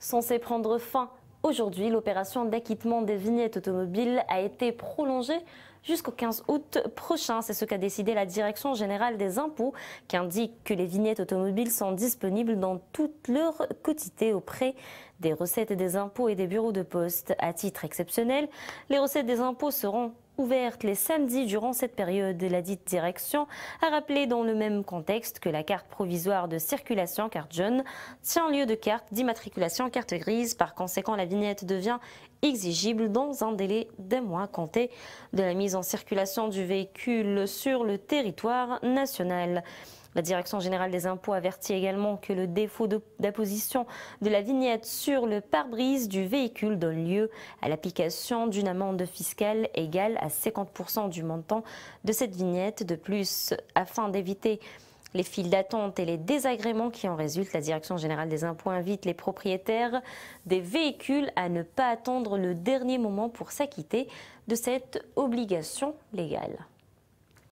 Censée prendre fin aujourd'hui, l'opération d'acquittement des vignettes automobiles a été prolongée jusqu'au 15 août prochain. C'est ce qu'a décidé la Direction générale des impôts qui indique que les vignettes automobiles sont disponibles dans toute leur quantité auprès des recettes des impôts et des bureaux de poste. À titre exceptionnel, les recettes des impôts seront Ouverte les samedis durant cette période. La dite direction a rappelé dans le même contexte que la carte provisoire de circulation, carte jaune, tient lieu de carte d'immatriculation, carte grise. Par conséquent, la vignette devient exigible dans un délai d'un mois compté de la mise en circulation du véhicule sur le territoire national. La Direction générale des impôts avertit également que le défaut d'apposition de la vignette sur le pare-brise du véhicule donne lieu à l'application d'une amende fiscale égale à 50% du montant de cette vignette. De plus, afin d'éviter les files d'attente et les désagréments qui en résultent, la Direction générale des impôts invite les propriétaires des véhicules à ne pas attendre le dernier moment pour s'acquitter de cette obligation légale.